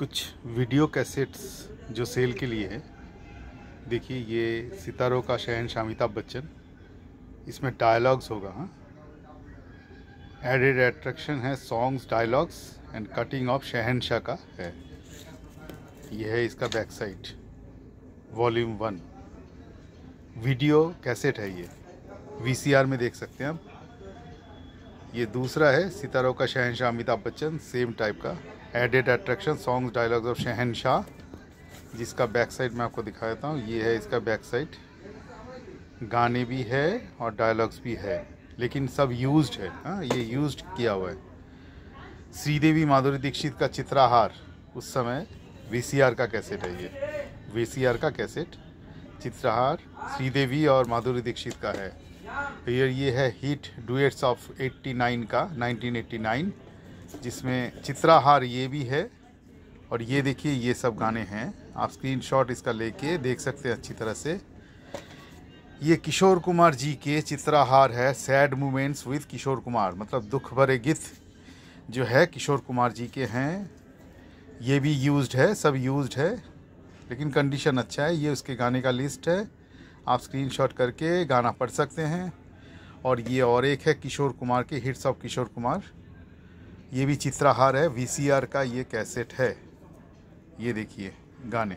कुछ video cassettes जो cell के लिए है देखिए ये सितारों का शहनशाह अमिताभ बच्चन इसमें डायलॉग्स होगा हाँ एडेड एट्रैक्शन है songs dialogues and cutting of Shahenshah का है यह है इसका back side volume one video cassette है ये वीसीआर में देख सकते हैं आप ये दूसरा है सितारों का शहनशाह अमिताभ बच्चन सेम टाइप का added attraction songs dialogues of Shahenshah जिसका बैक साइड मैं आपको दिखा देता हूँ ये है इसका बैक साइड गाने भी है और डायलॉग्स भी है लेकिन सब यूज्ड है हाँ ये यूज्ड किया हुआ है श्रीदेवी माधुरी दीक्षित का चित्राहार उस समय वी का कैसेट है ये वी का कैसेट चित्राहार श्रीदेवी और माधुरी दीक्षित का है ये ये है हीट डुएट्स ऑफ 89 का 1989 जिसमें चित्राहार ये भी है और ये देखिए ये सब गाने हैं आप स्क्रीनशॉट इसका लेके देख सकते हैं अच्छी तरह से ये किशोर कुमार जी के चित्राहार है sad moments with Kishore Kumar मतलब दुख भरे गीत जो है किशोर कुमार जी के हैं ये भी यूज्ड है सब यूज्ड है लेकिन कंडीशन अच्छा है ये उसके गाने का लिस्ट है आप स्क्रीनशॉट करके गाना पढ़ सकते हैं और ये और एक है किशोर कुमार के हिट्स ऑफ किशोर कुमार ये भी चित्राहार है वीसीआर का ये कैसेट है ये देखिए गाने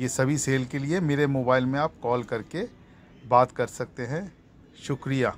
ये सभी सेल के लिए मेरे मोबाइल में आप कॉल करके बात कर सकते हैं शुक्रिया